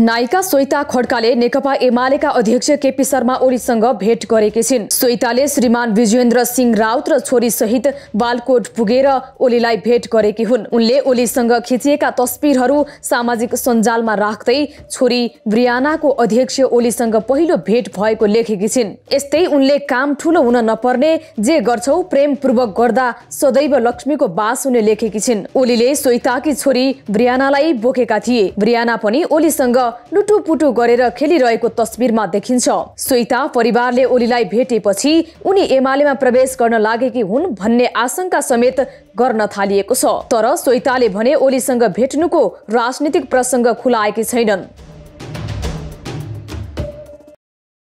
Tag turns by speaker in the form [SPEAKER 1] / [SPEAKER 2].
[SPEAKER 1] नायिका स्वेता खड्काले नेकपा एमालेका अध्यक्ष केपी शर्मा ओलीसँग भेट गरेकी छिन् स्वेताले श्रीमान विजेन्द्र सिंह राउत र छोरी सहित बालकोट पुगेर ओलीलाई भेट गरेकी हुन् उनले ओलीसँग खिचिएका तस्विरहरू सामाजिक सञ्जालमा राख्दै छोरी ब्रियानाको अध्यक्ष ओलीसँग पहिलो भेट भएको लेखेकी छिन् यस्तै उनले काम ठूलो हुन नपर्ने जे गर्छौ प्रेमपूर्वक गर्दा सदैव लक्ष्मीको बास हुने लेखेकी छिन् ओलीले स्वेताकी छोरी ब्रियानालाई बोकेका थिए ब्रियाना पनि ओलीसँग लुटुपुटु गरेर खेलिरहेको तस्बिरमा देखिन्छ स्वेता परिवारले ओलीलाई भेटेपछि उनी एमालेमा प्रवेश गर्न लागेकी हुन् भन्ने आशंका समेत गर्न थालिएको छ तर स्वेताले भने ओलीसँग भेट्नुको राजनीतिक प्रसङ्ग खुलाएकी छैनन्